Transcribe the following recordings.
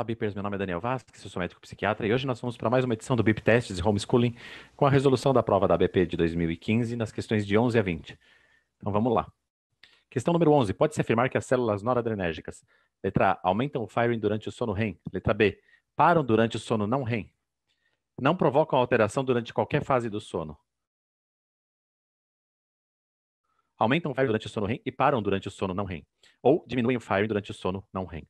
Olá, Bipers. Meu nome é Daniel Vasques. sou médico psiquiatra e hoje nós vamos para mais uma edição do Bip Testes e Homeschooling com a resolução da prova da BP de 2015 nas questões de 11 a 20. Então vamos lá. Questão número 11. Pode-se afirmar que as células noradrenérgicas, letra A, aumentam o firing durante o sono REM, letra B, param durante o sono não REM, não provocam alteração durante qualquer fase do sono, aumentam o firing durante o sono REM e param durante o sono não REM, ou diminuem o firing durante o sono não REM.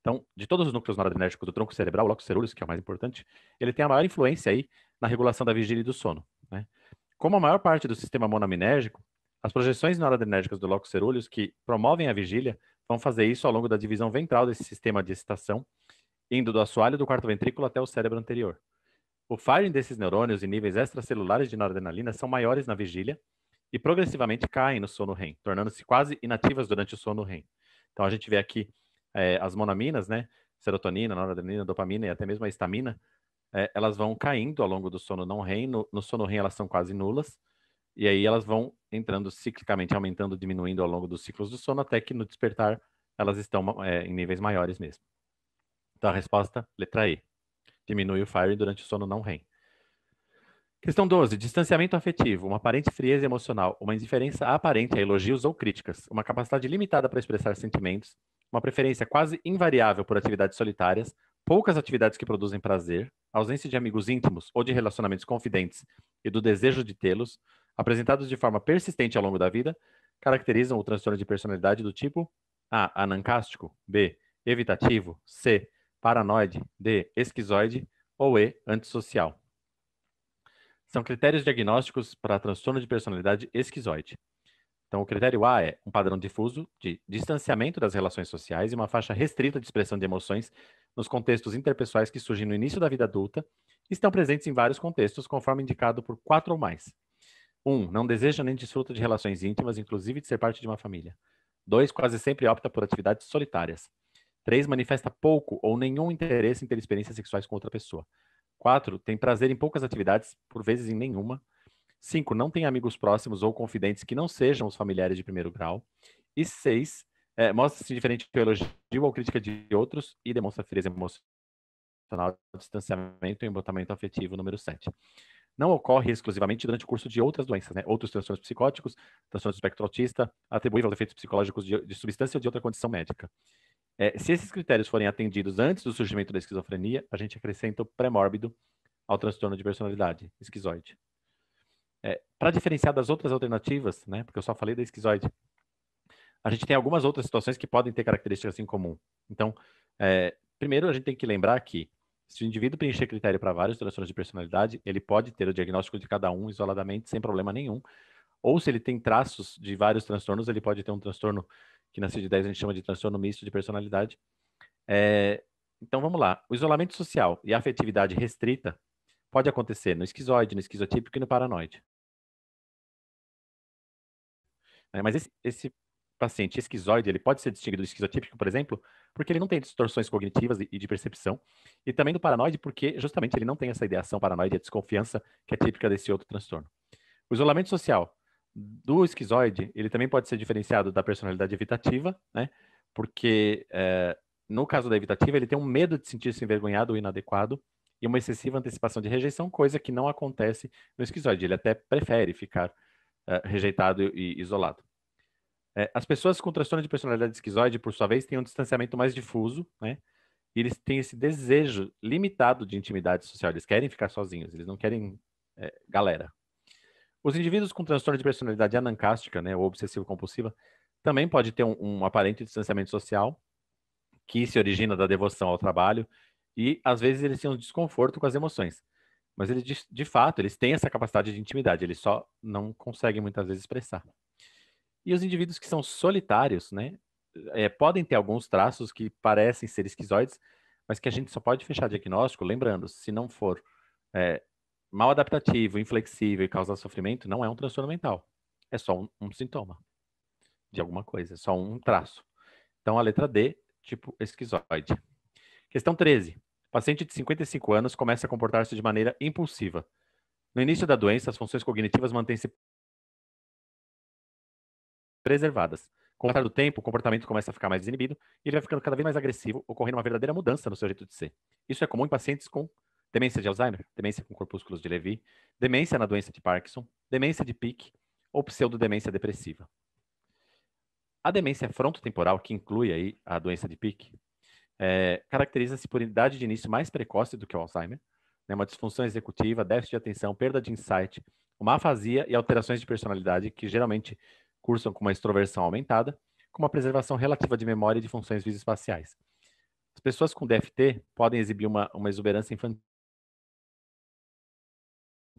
Então, de todos os núcleos noradrenérgicos do tronco cerebral, o locus cerúleos que é o mais importante, ele tem a maior influência aí na regulação da vigília e do sono. Né? Como a maior parte do sistema monaminérgico, as projeções noradrenérgicas do locus cerúleos que promovem a vigília vão fazer isso ao longo da divisão ventral desse sistema de excitação, indo do assoalho do quarto ventrículo até o cérebro anterior. O firing desses neurônios e níveis extracelulares de noradrenalina são maiores na vigília e progressivamente caem no sono REM, tornando-se quase inativas durante o sono REM. Então a gente vê aqui é, as monaminas, né? Serotonina, noradrenalina, dopamina e até mesmo a histamina, é, elas vão caindo ao longo do sono não REM. No, no sono REM elas são quase nulas. E aí elas vão entrando ciclicamente, aumentando, diminuindo ao longo dos ciclos do sono, até que no despertar elas estão é, em níveis maiores mesmo. Então a resposta, letra E. Diminui o firing durante o sono não REM. Questão 12. Distanciamento afetivo, uma aparente frieza emocional, uma indiferença aparente a elogios ou críticas, uma capacidade limitada para expressar sentimentos, uma preferência quase invariável por atividades solitárias, poucas atividades que produzem prazer, ausência de amigos íntimos ou de relacionamentos confidentes e do desejo de tê-los, apresentados de forma persistente ao longo da vida, caracterizam o transtorno de personalidade do tipo A. Anancástico, B. Evitativo, C. Paranoide, D. Esquizoide ou E. Antissocial. São critérios diagnósticos para transtorno de personalidade esquizoide. Então, o critério A é um padrão difuso de distanciamento das relações sociais e uma faixa restrita de expressão de emoções nos contextos interpessoais que surgem no início da vida adulta e estão presentes em vários contextos, conforme indicado por quatro ou mais. 1. Um, não deseja nem desfruta de relações íntimas, inclusive de ser parte de uma família. 2. Quase sempre opta por atividades solitárias. 3. Manifesta pouco ou nenhum interesse em ter experiências sexuais com outra pessoa. 4. Tem prazer em poucas atividades, por vezes em nenhuma. 5. Não tem amigos próximos ou confidentes que não sejam os familiares de primeiro grau. E 6. É, Mostra-se diferente pelo elogio ou crítica de outros e demonstra frieza emocional, distanciamento e embotamento afetivo, número 7. Não ocorre exclusivamente durante o curso de outras doenças, né? outros transtornos psicóticos, transtornos do espectro autista, atribuíveis aos efeitos psicológicos de, de substância ou de outra condição médica. É, se esses critérios forem atendidos antes do surgimento da esquizofrenia, a gente acrescenta o pré-mórbido ao transtorno de personalidade, esquizoide. É, Para diferenciar das outras alternativas, né, porque eu só falei da esquizoide, a gente tem algumas outras situações que podem ter características em comum. Então, é, primeiro a gente tem que lembrar que se o indivíduo preencher critério para vários transtornos de personalidade, ele pode ter o diagnóstico de cada um isoladamente, sem problema nenhum. Ou se ele tem traços de vários transtornos, ele pode ter um transtorno que na CID-10 a gente chama de transtorno misto de personalidade. É, então vamos lá. O isolamento social e a afetividade restrita pode acontecer no esquizoide, no esquizotípico e no paranoide. É, mas esse, esse, paciente esquizoide, ele pode ser distinguido do esquizotípico, por exemplo, porque ele não tem distorções cognitivas e, e de percepção, e também do paranoide, porque justamente ele não tem essa ideação paranoide e a desconfiança que é típica desse outro transtorno. O isolamento social do esquizoide, ele também pode ser diferenciado da personalidade evitativa, né? Porque é, no caso da evitativa, ele tem um medo de sentir-se envergonhado ou inadequado e uma excessiva antecipação de rejeição, coisa que não acontece no esquizoide. Ele até prefere ficar é, rejeitado e isolado. É, as pessoas com transtorno de personalidade esquizoide, por sua vez, têm um distanciamento mais difuso, né? E eles têm esse desejo limitado de intimidade social. Eles querem ficar sozinhos, eles não querem galera, os indivíduos com transtorno de personalidade anancástica, né, ou obsessivo-compulsiva, também pode ter um, um aparente distanciamento social, que se origina da devoção ao trabalho, e às vezes eles têm um desconforto com as emoções. Mas eles, de, de, fato, eles têm essa capacidade de intimidade, eles só não conseguem muitas vezes expressar. E os indivíduos que são solitários, né, é, podem ter alguns traços que parecem ser esquizoides, mas que a gente só pode fechar diagnóstico, lembrando, se não for é, mal adaptativo, inflexível e causar sofrimento não é um transtorno mental. É só um, um sintoma de alguma coisa, é só um traço. Então, a letra D, tipo esquizoide. Questão 13. Paciente de 55 anos começa a comportar-se de maneira impulsiva. No início da doença, as funções cognitivas mantêm-se preservadas. Com o passar do tempo, o comportamento começa a ficar mais desinibido e ele vai ficando cada vez mais agressivo, ocorrendo uma verdadeira mudança no seu jeito de ser. Isso é comum em pacientes com demência de Alzheimer, demência com corpúsculos de Levi, demência na doença de Parkinson, demência de Pick ou pseudodemência depressiva. A demência frontotemporal, que inclui aí a doença de Pick, é, caracteriza-se por idade de início mais precoce do que o Alzheimer, né, uma disfunção executiva, déficit de atenção, perda de insight, uma afasia e alterações de personalidade que geralmente cursam com uma extroversão aumentada, com uma preservação relativa de memória e de funções visoespaciais. As pessoas com DFT podem exibir uma, uma exuberância infantil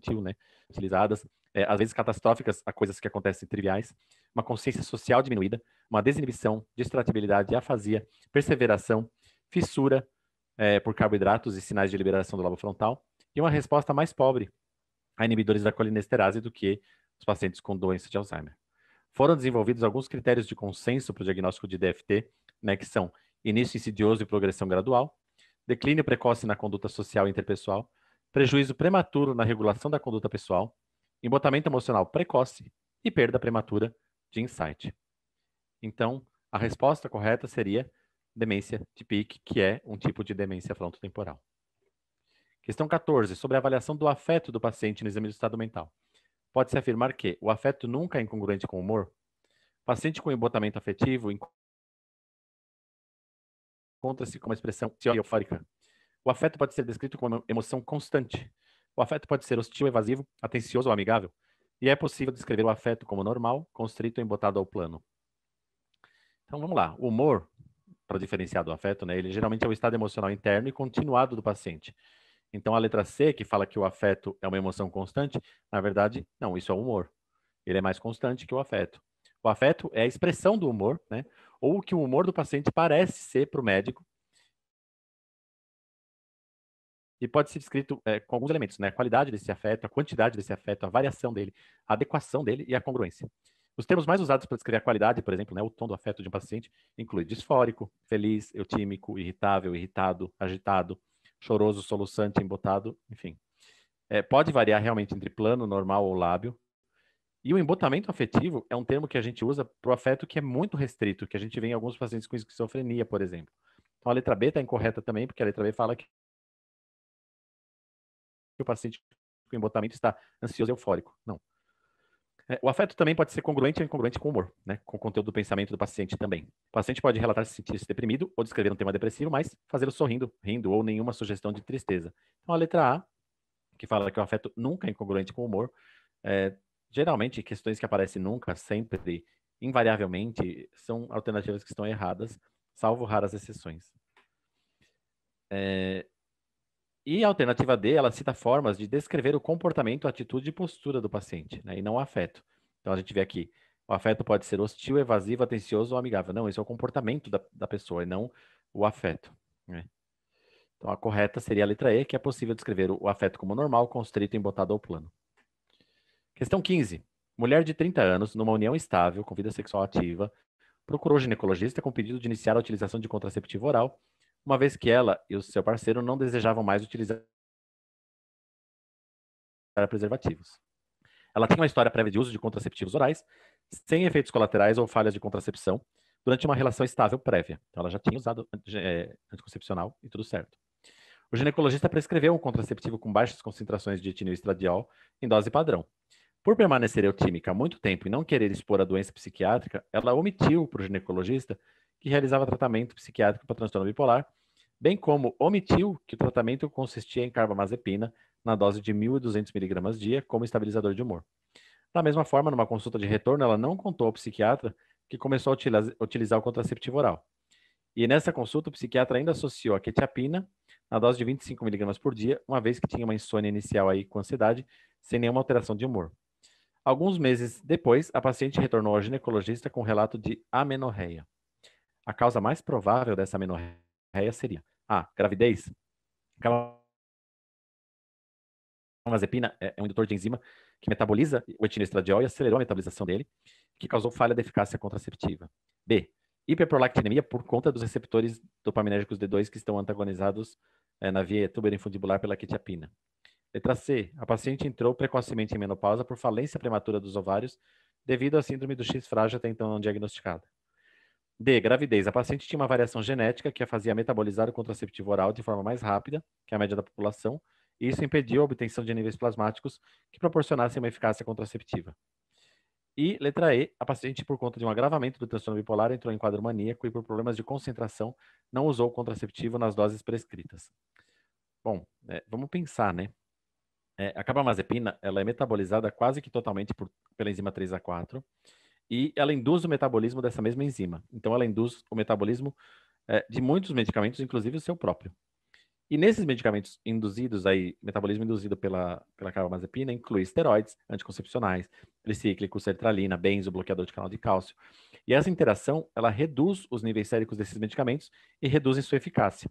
sutil, né? Utilizadas, é, às vezes catastróficas a coisas que acontecem triviais, uma consciência social diminuída, uma desinibição, distratibilidade, afasia, perseveração, fissura é, por carboidratos e sinais de liberação do lobo frontal, e uma resposta mais pobre a inibidores da colinesterase do que os pacientes com doença de Alzheimer. Foram desenvolvidos alguns critérios de consenso para o diagnóstico de DFT, né, que são início insidioso e progressão gradual, declínio precoce na conduta social e interpessoal, prejuízo prematuro na regulação da conduta pessoal, embotamento emocional precoce e perda prematura de insight. Então, a resposta correta seria demência de Pick, que é um tipo de demência frontotemporal. Questão 14, sobre a avaliação do afeto do paciente no exame do estado mental. Pode-se afirmar que o afeto nunca é incongruente com o humor? Paciente com embotamento afetivo encontra-se com uma expressão eufórica o afeto pode ser descrito como uma emoção constante. O afeto pode ser hostil, evasivo, atencioso ou amigável. E é possível descrever o afeto como normal, constrito e embotado ao plano. Então vamos lá. O humor, para diferenciar do afeto, né, ele geralmente é o estado emocional interno e continuado do paciente. Então a letra C, que fala que o afeto é uma emoção constante, na verdade, não, isso é o humor. Ele é mais constante que o afeto. O afeto é a expressão do humor, né? Ou o que o humor do paciente parece ser para o médico, e pode ser descrito é, com alguns elementos, né? A qualidade desse afeto, a quantidade desse afeto, a variação dele, a adequação dele e a congruência. Os termos mais usados para descrever a qualidade, por exemplo, né, o tom do afeto de um paciente, inclui disfórico, feliz, eutímico, irritável, irritado, agitado, choroso, soluçante, embotado, enfim. É, pode variar realmente entre plano, normal ou lábio. E o embotamento afetivo é um termo que a gente usa para o afeto que é muito restrito, que a gente vê em alguns pacientes com esquizofrenia, por exemplo. Então a letra B está incorreta também, porque a letra B fala que o paciente com embotamento está ansioso e eufórico. Não. É, o afeto também pode ser congruente ou incongruente com o humor, né? com o conteúdo do pensamento do paciente também. O paciente pode relatar se sentir-se deprimido ou descrever um tema depressivo, mas fazê-lo sorrindo, rindo ou nenhuma sugestão de tristeza. Então, a letra A, que fala que o afeto nunca é incongruente com o humor, é, geralmente questões que aparecem nunca, sempre, invariavelmente, são alternativas que estão erradas, salvo raras exceções. É, e a alternativa D, ela cita formas de descrever o comportamento, atitude e postura do paciente, né? e não o afeto. Então a gente vê aqui, o afeto pode ser hostil, evasivo, atencioso ou amigável. Não, isso é o comportamento da, da pessoa e não o afeto. Né? Então a correta seria a letra E, que é possível descrever o afeto como normal, constrito, embotado ou plano. Questão 15. Mulher de 30 anos, numa união estável, com vida sexual ativa, procurou ginecologista com pedido de iniciar a utilização de contraceptivo oral uma vez que ela e o seu parceiro não desejavam mais utilizar preservativos. Ela tem uma história prévia de uso de contraceptivos orais, sem efeitos colaterais ou falhas de contracepção, durante uma relação estável prévia. Então, ela já tinha usado é, anticoncepcional e tudo certo. O ginecologista prescreveu um contraceptivo com baixas concentrações de etinilstradiol em dose padrão. Por permanecer eutímica há muito tempo e não querer expor a doença psiquiátrica, ela omitiu para o ginecologista que realizava tratamento psiquiátrico para transtorno bipolar, bem como omitiu que o tratamento consistia em carbamazepina na dose de 1.200 mg dia como estabilizador de humor. Da mesma forma, numa consulta de retorno, ela não contou ao psiquiatra que começou a utilizar o contraceptivo oral. E nessa consulta, o psiquiatra ainda associou a quetiapina na dose de 25 mg por dia, uma vez que tinha uma insônia inicial aí com ansiedade, sem nenhuma alteração de humor. Alguns meses depois, a paciente retornou ao ginecologista com relato de amenorreia a causa mais provável dessa menorreia seria A. Ah, gravidez. Clonazepina é, é um indutor de enzima que metaboliza o etinestradiol e acelerou a metabolização dele, que causou falha da eficácia contraceptiva. B. Hiperprolactinemia por conta dos receptores dopaminérgicos D2 que estão antagonizados é, na via infundibular pela quetiapina. Letra C. A paciente entrou precocemente em menopausa por falência prematura dos ovários devido à síndrome do X frágil até então não diagnosticada. D. Gravidez. A paciente tinha uma variação genética que a fazia metabolizar o contraceptivo oral de forma mais rápida que a média da população, e isso impediu a obtenção de níveis plasmáticos que proporcionassem uma eficácia contraceptiva. E, letra E, a paciente, por conta de um agravamento do transtorno bipolar, entrou em quadro maníaco e, por problemas de concentração, não usou o contraceptivo nas doses prescritas.','/////////////////////////////////////////////////////////////////////////////////////////////////////////////////////////////////////////////////////////////////////////////////////////////////////////////////////////////////////////////////////////////////////////////////////////////////////////////////////////////////////////////////////////////////////////////////////// Bom, é, vamos pensar, né? É, a 3a4. é metabolizada quase que totalmente pela enzima e ela induz o metabolismo dessa mesma enzima. Então, ela induz o metabolismo é, de muitos medicamentos, inclusive o seu próprio. E nesses medicamentos induzidos aí, metabolismo induzido pela, pela carbamazepina, inclui esteroides, anticoncepcionais, tricíclico, sertralina, benzo, bloqueador de canal de cálcio. E essa interação, ela reduz os níveis séricos desses medicamentos e reduzem sua eficácia.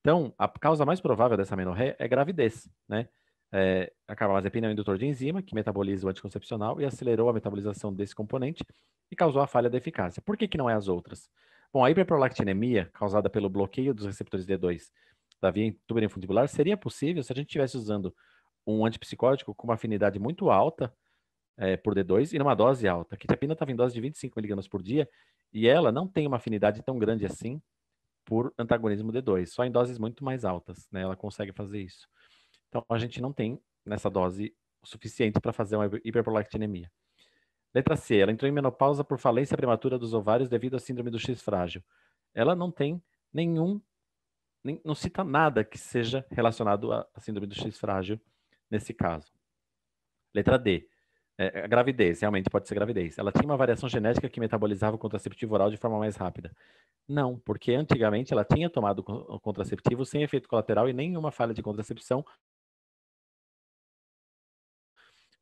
Então, a causa mais provável dessa menorreia é gravidez, né? É, eh, a carbamazepina é um indutor de enzima que metaboliza o anticoncepcional e acelerou a metabolização desse componente e causou a falha da eficácia. Por que, que não é as outras? Bom, a hiperprolactinemia causada pelo bloqueio dos receptores D2 da via tuberoinfundibular seria possível se a gente estivesse usando um antipsicótico com uma afinidade muito alta é, por D2 e numa dose alta. A quetiapina estava em dose de 25mg por dia e ela não tem uma afinidade tão grande assim por antagonismo D2, só em doses muito mais altas, né? Ela consegue fazer isso. Então, a gente não tem nessa dose o suficiente para fazer uma hiperprolactinemia. Letra C. Ela entrou em menopausa por falência prematura dos ovários devido à síndrome do X frágil. Ela não tem nenhum, nem, não cita nada que seja relacionado à, à síndrome do X frágil nesse caso. Letra D. É, é gravidez, realmente pode ser gravidez. Ela tinha uma variação genética que metabolizava o contraceptivo oral de forma mais rápida. Não, porque antigamente ela tinha tomado o contraceptivo sem efeito colateral e nenhuma falha de contracepção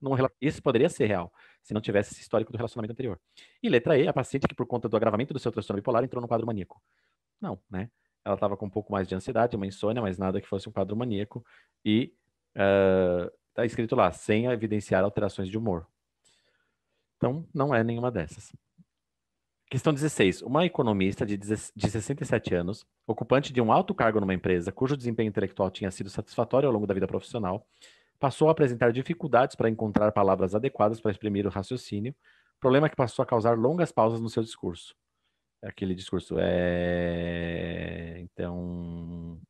num, esse poderia ser real, se não tivesse esse histórico do relacionamento anterior. E letra E, a paciente que, por conta do agravamento do seu transtorno bipolar, entrou no quadro maníaco. Não, né? Ela estava com um pouco mais de ansiedade, uma insônia, mas nada que fosse um quadro maníaco. E está ah, uh, escrito lá, sem evidenciar alterações de humor. Então, não é nenhuma dessas. Questão 16. Uma economista de, de 67 anos, ocupante de um alto cargo numa empresa, cujo desempenho intelectual tinha sido satisfatório ao longo da vida profissional, passou a apresentar dificuldades para encontrar palavras adequadas para exprimir o raciocínio, problema que passou a causar longas pausas no seu discurso. Aquele discurso é. Então.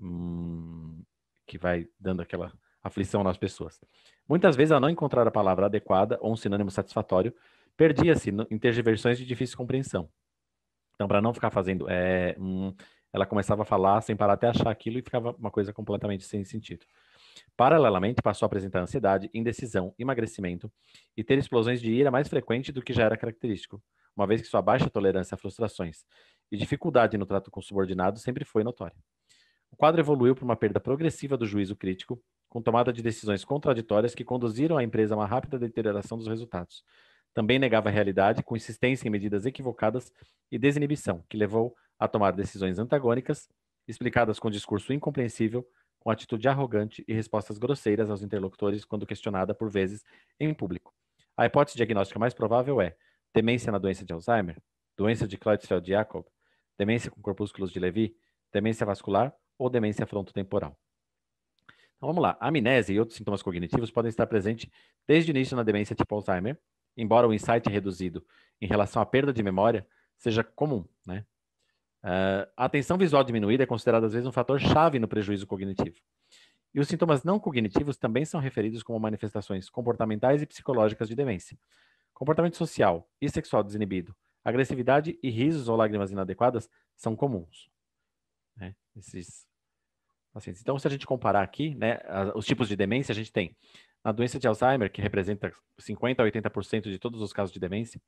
Hum, que vai dando aquela aflição nas pessoas. Muitas vezes, ao não encontrar a palavra adequada ou um sinônimo satisfatório, perdia-se em tergiversões de difícil compreensão. Então, para não ficar fazendo. É, hum, ela começava a falar sem parar até achar aquilo e ficava uma coisa completamente sem sentido. Paralelamente, passou a apresentar ansiedade, indecisão, emagrecimento e ter explosões de ira mais frequente do que já era característico, uma vez que sua baixa tolerância a frustrações e dificuldade no trato com subordinados sempre foi notória. O quadro evoluiu para uma perda progressiva do juízo crítico, com tomada de decisões contraditórias que conduziram a empresa a uma rápida deterioração dos resultados. Também negava a realidade com insistência em medidas equivocadas e desinibição, que levou a tomar decisões antagônicas, explicadas com discurso incompreensível, com atitude arrogante e respostas grosseiras aos interlocutores quando questionada por vezes em público. A hipótese diagnóstica mais provável é demência na doença de Alzheimer, doença de Creutzfeldt-Jakob, demência com corpúsculos de Levy, demência vascular ou demência frontotemporal. Então vamos lá. A amnésia e outros sintomas cognitivos podem estar presentes desde o início na demência tipo Alzheimer, embora o insight reduzido em relação à perda de memória seja comum, né? Uh, a atenção visual diminuída é considerada às vezes um fator chave no prejuízo cognitivo. E os sintomas não cognitivos também são referidos como manifestações comportamentais e psicológicas de demência. Comportamento social e sexual desinibido, agressividade e risos ou lágrimas inadequadas são comuns. Né? Esses pacientes. Então, se a gente comparar aqui, né, os tipos de demência, a gente tem na doença de Alzheimer, que representa 50% a 80% de todos os casos de demência,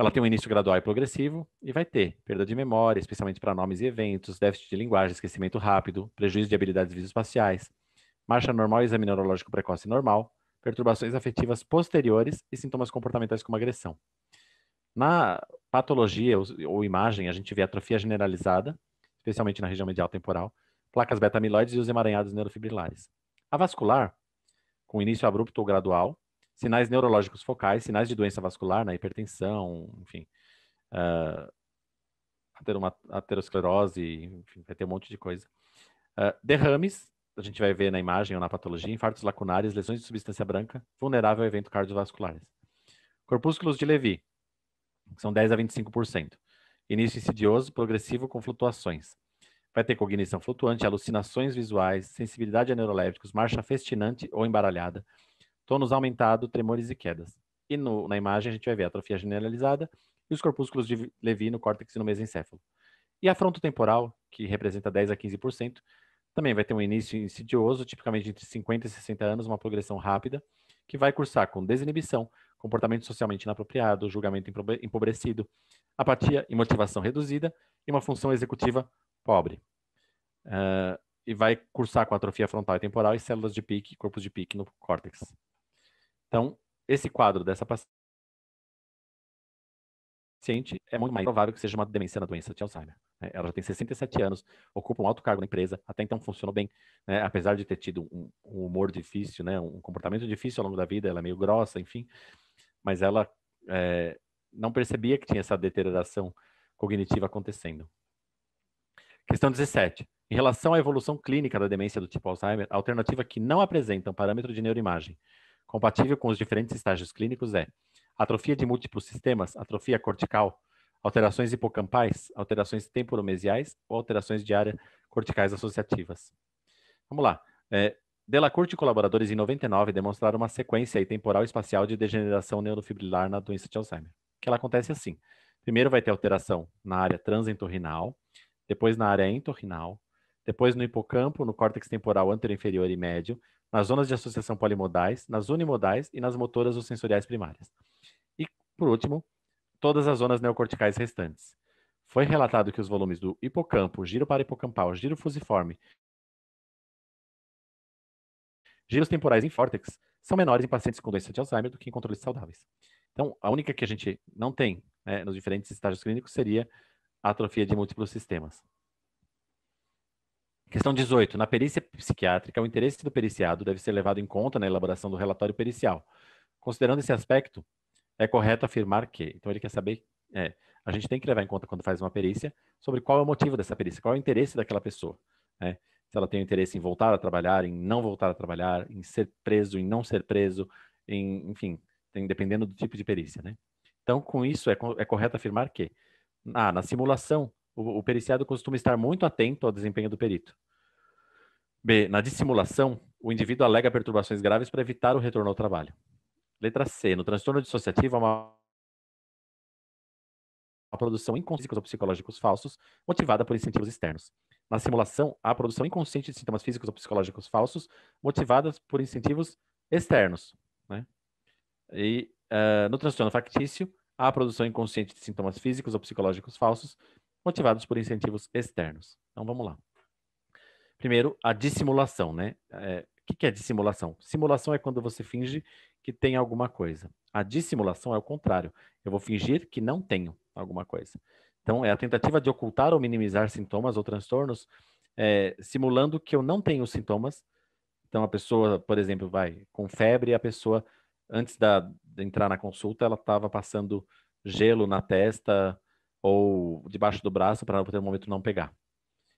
ela tem um início gradual e progressivo e vai ter perda de memória, especialmente para nomes e eventos, déficit de linguagem, esquecimento rápido, prejuízo de habilidades visoespaciais, marcha normal e exame neurológico precoce normal, perturbações afetivas posteriores e sintomas comportamentais como agressão. Na patologia ou imagem, a gente vê atrofia generalizada, especialmente na região medial temporal, placas beta-amiloides e os emaranhados neurofibrilares. A vascular, com início abrupto ou gradual, sinais neurológicos focais, sinais de doença vascular, né, hipertensão, enfim, uh, aterosclerose, enfim, vai ter um monte de coisa. Uh, derrames, a gente vai ver na imagem ou na patologia, infartos lacunares, lesões de substância branca, vulnerável a evento cardiovasculares. Corpúsculos de Levy, que são 10 a 25%. Início insidioso, progressivo, com flutuações. Vai ter cognição flutuante, alucinações visuais, sensibilidade a neurolépticos, marcha festinante ou embaralhada, tônus aumentado, tremores e quedas. E no, na imagem a gente vai ver a atrofia generalizada e os corpúsculos de Levi no córtex e no mesencéfalo. E a frontotemporal, que representa 10 a 15%, também vai ter um início insidioso, tipicamente entre 50 e 60 anos, uma progressão rápida, que vai cursar com desinibição, comportamento socialmente inapropriado, julgamento empobrecido, apatia e motivação reduzida e uma função executiva pobre. Uh, e vai cursar com atrofia frontal e temporal e células de pique, corpos de pique no córtex. Então, esse quadro dessa paciente é muito mais provável que seja uma demência na doença de Alzheimer. Né? Ela já tem 67 anos, ocupa um alto cargo na empresa, até então funcionou bem, né? apesar de ter tido um, um humor difícil, né? um comportamento difícil ao longo da vida, ela é meio grossa, enfim, mas ela é, não percebia que tinha essa deterioração cognitiva acontecendo. Questão 17. Em relação à evolução clínica da demência do tipo Alzheimer, a alternativa que não apresenta um parâmetro de neuroimagem compatível com os diferentes estágios clínicos é atrofia de múltiplos sistemas, atrofia cortical, alterações hipocampais, alterações temporomesiais ou alterações de área corticais associativas. Vamos lá. É, Delacourte e colaboradores em 99 demonstraram uma sequência temporal espacial de degeneração neurofibrilar na doença de Alzheimer, que ela acontece assim. Primeiro vai ter alteração na área transentorrinal, depois na área entorrinal, depois no hipocampo, no córtex temporal anteroinferior e médio, nas zonas de associação polimodais, nas unimodais e nas motoras ou sensoriais primárias. E, por último, todas as zonas neocorticais restantes. Foi relatado que os volumes do hipocampo, giro para-hipocampal, giro fusiforme, giros temporais em fórtex são menores em pacientes com doença de Alzheimer do que em controles saudáveis. Então, a única que a gente não tem né, nos diferentes estágios clínicos seria a atrofia de múltiplos sistemas. Questão 18. Na perícia psiquiátrica, o interesse do periciado deve ser levado em conta na elaboração do relatório pericial. Considerando esse aspecto, é correto afirmar que. Então, ele quer saber. É, a gente tem que levar em conta quando faz uma perícia sobre qual é o motivo dessa perícia, qual é o interesse daquela pessoa. Né? Se ela tem interesse em voltar a trabalhar, em não voltar a trabalhar, em ser preso, em não ser preso, em, enfim, tem, dependendo do tipo de perícia. Né? Então, com isso, é, é correto afirmar que ah, na simulação o, o periciado costuma estar muito atento ao desempenho do perito. B. Na dissimulação, o indivíduo alega perturbações graves para evitar o retorno ao trabalho. Letra C. No transtorno dissociativo, há uma produção inconsciente de psicológicos falsos, motivada por incentivos externos. Na simulação, há a produção inconsciente de sintomas físicos ou psicológicos falsos, motivadas por incentivos externos. Né? E uh, no transtorno factício, há a produção inconsciente de sintomas físicos ou psicológicos falsos, motivados por incentivos externos. Então vamos lá. Primeiro, a dissimulação, né? É, o que, é dissimulação? Simulação é quando você finge que tem alguma coisa. A dissimulação é o contrário. Eu vou fingir que não tenho alguma coisa. Então, é a tentativa de ocultar ou minimizar sintomas ou transtornos, é, simulando que eu não tenho sintomas. Então, a pessoa, por exemplo, vai com febre, a pessoa, antes da, de entrar na consulta, ela estava passando gelo na testa, ou debaixo do braço para o momento não pegar.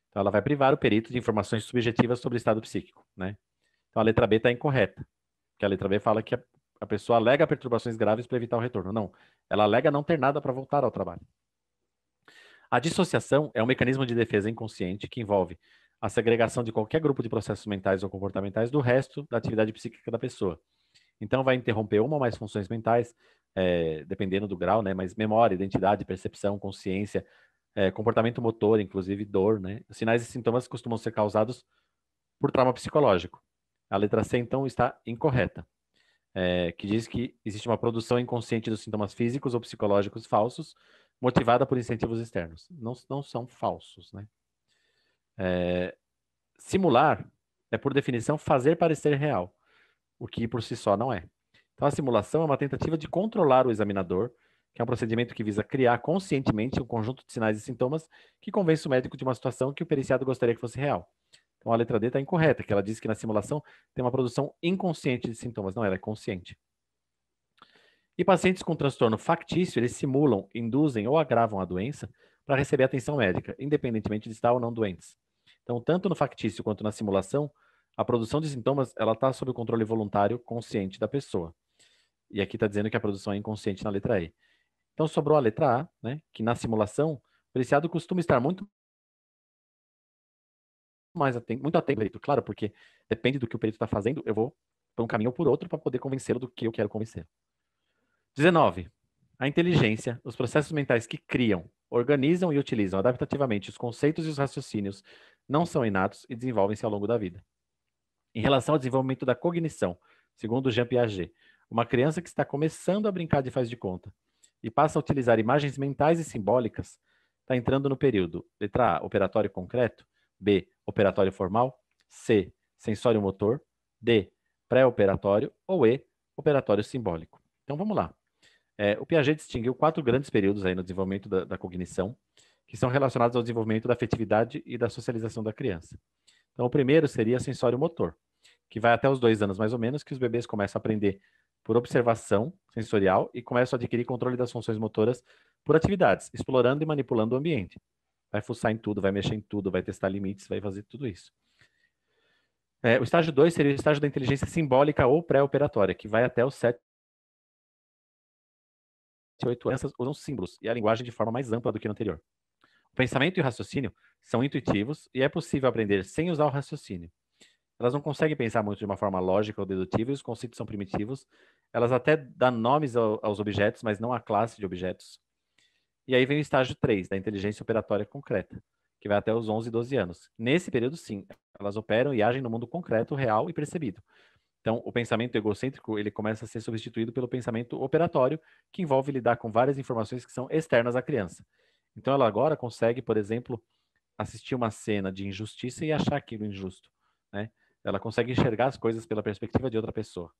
Então, ela vai privar o perito de informações subjetivas sobre o estado psíquico, né? Então, a letra B está incorreta, porque a letra B fala que a, a pessoa alega perturbações graves para evitar o retorno. Não, ela alega não ter nada para voltar ao trabalho. A dissociação é um mecanismo de defesa inconsciente que envolve a segregação de qualquer grupo de processos mentais ou comportamentais do resto da atividade psíquica da pessoa. Então, vai interromper uma ou mais funções mentais, é, dependendo do grau, né? Mas memória, identidade, percepção, consciência, é, comportamento motor, inclusive dor, né? sinais e sintomas costumam ser causados por trauma psicológico. A letra C, então, está incorreta, é, que diz que existe uma produção inconsciente dos sintomas físicos ou psicológicos falsos, motivada por incentivos externos. Não, não são falsos, né? simular é, por definição, fazer parecer real, o que por si só não é. Então, a simulação é uma tentativa de controlar o examinador, que é um procedimento que visa criar conscientemente um conjunto de sinais e sintomas que convence o médico de uma situação que o periciado gostaria que fosse real. Então, a letra D está incorreta, que ela diz que na simulação tem uma produção inconsciente de sintomas. Não, ela é consciente. E pacientes com transtorno factício, eles simulam, induzem ou agravam a doença para receber atenção médica, independentemente de estar ou não doentes. Então, tanto no factício quanto na simulação, a produção de sintomas ela está sob o controle voluntário consciente da pessoa. E aqui está dizendo que a produção é inconsciente na letra E. Então sobrou a letra A, né, que na simulação, o periciado costuma estar muito mais atento, muito atento ao perito, claro, porque depende do que o perito está fazendo, eu vou por um caminho ou por outro para poder convencê-lo do que eu quero convencer. 19. A inteligência, os processos mentais que criam, organizam e utilizam adaptativamente os conceitos e os raciocínios, não são inatos e desenvolvem-se ao longo da vida. Em relação ao desenvolvimento da cognição, segundo Jean Piaget, uma criança que está começando a brincar de faz de conta e passa a utilizar imagens mentais e simbólicas, está entrando no período letra A, operatório concreto, B, operatório formal, C, sensório motor, D, pré-operatório ou E, operatório simbólico. Então vamos lá. É, o Piaget distinguiu quatro grandes períodos aí no desenvolvimento da, da cognição, que são relacionados ao desenvolvimento da afetividade e da socialização da criança. Então o primeiro seria sensório motor, que vai até os dois anos mais ou menos, que os bebês começam a aprender por observação sensorial e começam a adquirir controle das funções motoras por atividades, explorando e manipulando o ambiente. Vai fuçar em tudo, vai mexer em tudo, vai testar limites, vai fazer tudo isso. É, o estágio 2 seria o estágio da inteligência simbólica ou pré-operatória, que vai até os 7 oito anos. usam símbolos e a linguagem de forma mais ampla do que no anterior. O pensamento e o raciocínio são intuitivos e é possível aprender sem usar o raciocínio elas não conseguem pensar muito de uma forma lógica ou dedutiva, e os conceitos são primitivos. Elas até dão nomes aos objetos, mas não à classe de objetos. E aí vem o estágio 3, da inteligência operatória concreta, que vai até os 11 e 12 anos. Nesse período, sim, elas operam e agem no mundo concreto, real e percebido. Então, o pensamento egocêntrico, ele começa a ser substituído pelo pensamento operatório, que envolve lidar com várias informações que são externas à criança. Então, ela agora consegue, por exemplo, assistir uma cena de injustiça e achar aquilo injusto, né? Ela consegue enxergar as coisas pela perspectiva de outra pessoa.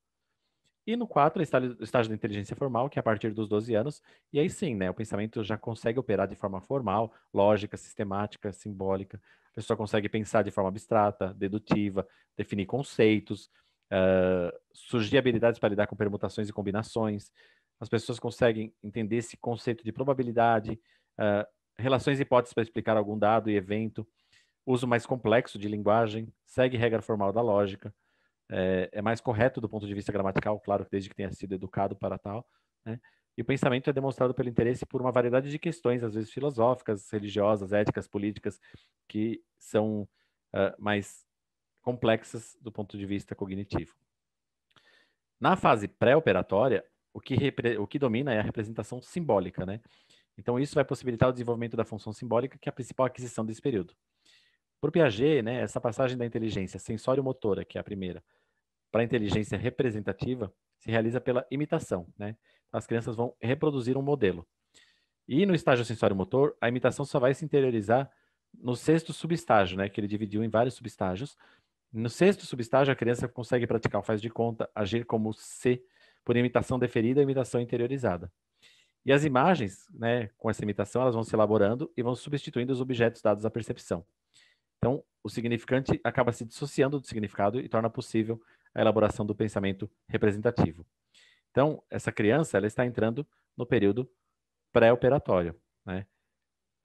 E no 4, estágio da inteligência formal, que é a partir dos 12 anos, e aí sim, né, o pensamento já consegue operar de forma formal, lógica, sistemática, simbólica. A pessoa consegue pensar de forma abstrata, dedutiva, definir conceitos, uh, surgir habilidades para lidar com permutações e combinações. As pessoas conseguem entender esse conceito de probabilidade, uh, relações e hipóteses para explicar algum dado e evento uso mais complexo de linguagem, segue regra formal da lógica, é, é, mais correto do ponto de vista gramatical, claro, desde que tenha sido educado para tal, né? E o pensamento é demonstrado pelo interesse por uma variedade de questões, às vezes filosóficas, religiosas, éticas, políticas, que são uh, mais complexas do ponto de vista cognitivo. Na fase pré-operatória, o que, o que domina é a representação simbólica, né? Então, isso vai possibilitar o desenvolvimento da função simbólica, que é a principal aquisição desse período. Para o Piaget, né, essa passagem da inteligência sensório-motora, que é a primeira, para a inteligência representativa, se realiza pela imitação. Né? Então, as crianças vão reproduzir um modelo. E no estágio sensório-motor, a imitação só vai se interiorizar no sexto subestágio, né, que ele dividiu em vários subestágios. No sexto subestágio, a criança consegue praticar o faz de conta, agir como se, por imitação deferida e imitação interiorizada. E as imagens, né, com essa imitação, elas vão se elaborando e vão substituindo os objetos dados à percepção. Então, o significante acaba se dissociando do significado e torna possível a elaboração do pensamento representativo. Então, essa criança ela está entrando no período pré-operatório, né?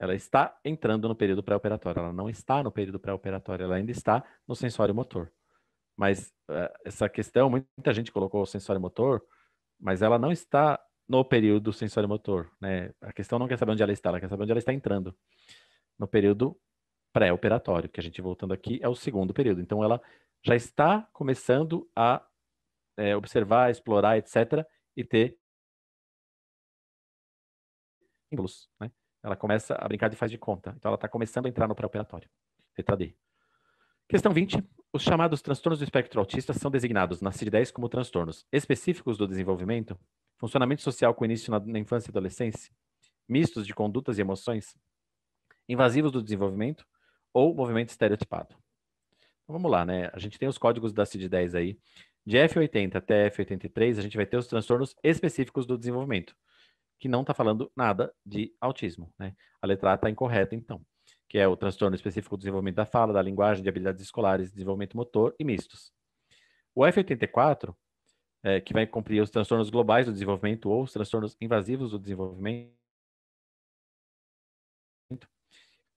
Ela está entrando no período pré-operatório, ela não está no período pré-operatório, ela ainda está no sensório motor. Mas eh, essa questão, muita gente colocou o sensório motor, mas ela não está no período sensório motor, né? A questão não quer saber onde ela está, ela quer saber onde ela está entrando. No período pré-operatório, que a gente voltando aqui é o segundo período. Então ela já está começando a é, observar, explorar, etc., e ter símbolos. Né? Ela começa a brincar de faz de conta. Então ela está começando a entrar no pré-operatório. Letra D. Questão 20. Os chamados transtornos do espectro autista são designados na CID-10 como transtornos específicos do desenvolvimento, funcionamento social com início na, na infância e adolescência, mistos de condutas e emoções, invasivos do desenvolvimento, ou movimento estereotipado. Então, vamos lá, né? A gente tem os códigos da CID-10 aí. De F80 até F83, a gente vai ter os transtornos específicos do desenvolvimento, que não está falando nada de autismo, né? A letra A está incorreta, então, que é o transtorno específico do desenvolvimento da fala, da linguagem, de habilidades escolares, desenvolvimento motor e mistos. O F84, é, que vai cumprir os transtornos globais do desenvolvimento ou os transtornos invasivos do desenvolvimento,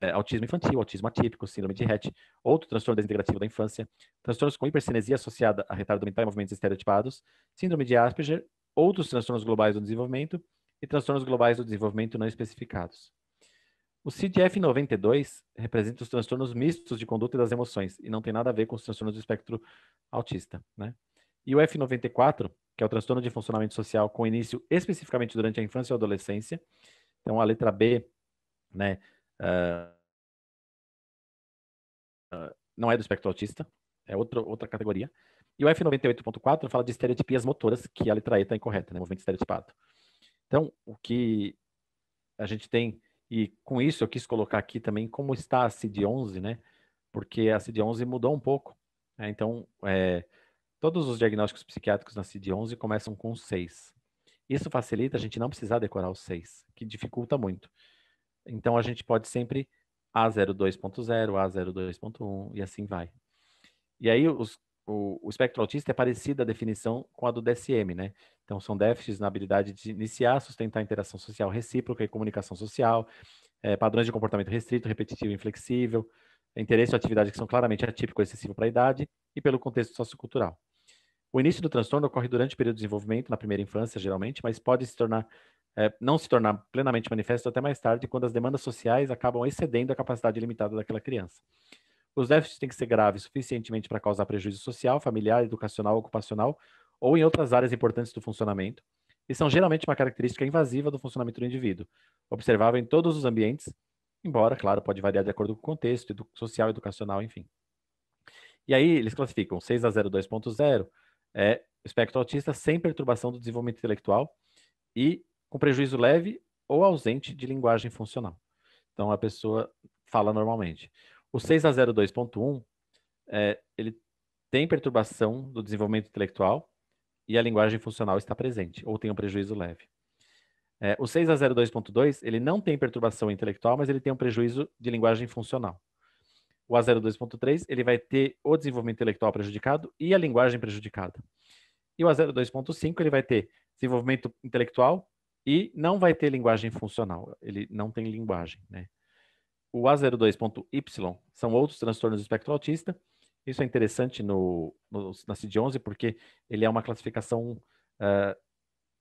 é, autismo infantil, autismo atípico, síndrome de Rett, outro transtorno desintegrativo da infância, transtornos com hipersinesia associada a retardo mental e movimentos estereotipados, síndrome de Asperger, outros transtornos globais do desenvolvimento e transtornos globais do desenvolvimento não especificados. O CDF-92 representa os transtornos mistos de conduta e das emoções e não tem nada a ver com os transtornos do espectro autista, né? E o F94, que é o transtorno de funcionamento social com início especificamente durante a infância a adolescência, então a letra B, né, Uh, não é do espectro autista, é outra, outra categoria. E o F98.4 fala de estereotipias motoras, que a letra E está incorreta, né? movimento estereotipado. Então, o que a gente tem, e com isso eu quis colocar aqui também como está a CID-11, né? Porque a CID-11 mudou um pouco. Né? Então, é, todos os diagnósticos psiquiátricos na CID-11 começam com 6. Isso facilita a gente não precisar decorar o 6, que dificulta muito. Então a gente pode sempre A02.0, A02.1 e assim vai. E aí os, o, o, espectro autista é parecido à definição com a do DSM, né? Então são déficits na habilidade de iniciar, sustentar interação social recíproca e comunicação social, é, padrões de comportamento restrito, repetitivo e inflexível, interesse ou atividade que são claramente atípico ou excessivo para a idade e pelo contexto sociocultural. O início do transtorno ocorre durante o período de desenvolvimento, na primeira infância, geralmente, mas pode se tornar é, não se tornar plenamente manifesto até mais tarde, quando as demandas sociais acabam excedendo a capacidade limitada daquela criança. Os déficits têm que ser graves suficientemente para causar prejuízo social, familiar, educacional, ocupacional ou em outras áreas importantes do funcionamento, e são geralmente uma característica invasiva do funcionamento do indivíduo, observável em todos os ambientes, embora, claro, pode variar de acordo com o contexto edu social, educacional, enfim. E aí eles classificam 6 a 2.0, é espectro autista sem perturbação do desenvolvimento intelectual e com prejuízo leve ou ausente de linguagem funcional. Então a pessoa fala normalmente. O 6A02.1, é, ele tem perturbação do desenvolvimento intelectual e a linguagem funcional está presente, ou tem um prejuízo leve. É, o 6A02.2, ele não tem perturbação intelectual, mas ele tem um prejuízo de linguagem funcional. O A02.3, ele vai ter o desenvolvimento intelectual prejudicado e a linguagem prejudicada. E o A02.5, ele vai ter desenvolvimento intelectual, e não vai ter linguagem funcional, ele não tem linguagem, né? O A02.Y são outros transtornos do espectro autista. Isso é interessante no, no na CID-11 porque ele é uma classificação, uh,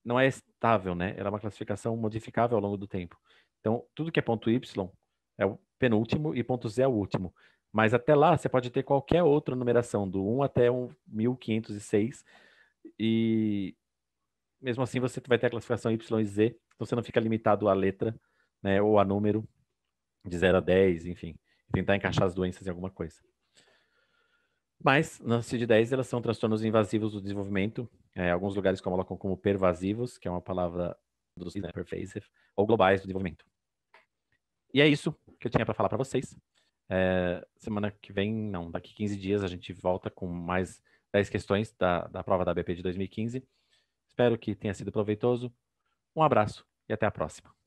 não é estável, né? Ela é uma classificação modificável ao longo do tempo. Então, tudo que é ponto Y é o penúltimo e ponto Z é o último. Mas até lá, você pode ter qualquer outra numeração, do 1 até um 1506, e mesmo assim você vai ter a classificação Y e Z, então você não fica limitado à letra, né, ou a número de 0 a 10, enfim, tentar encaixar as doenças em alguma coisa. Mas, nas CID-10, elas são transtornos invasivos do desenvolvimento. É, alguns lugares colocam como pervasivos, que é uma palavra do né, pervasive, ou globais do desenvolvimento. E é isso que eu tinha para falar para vocês. É, semana que vem, não, daqui 15 dias, a gente volta com mais 10 questões da, da prova da BP de 2015. Espero que tenha sido proveitoso. Um abraço e até a próxima.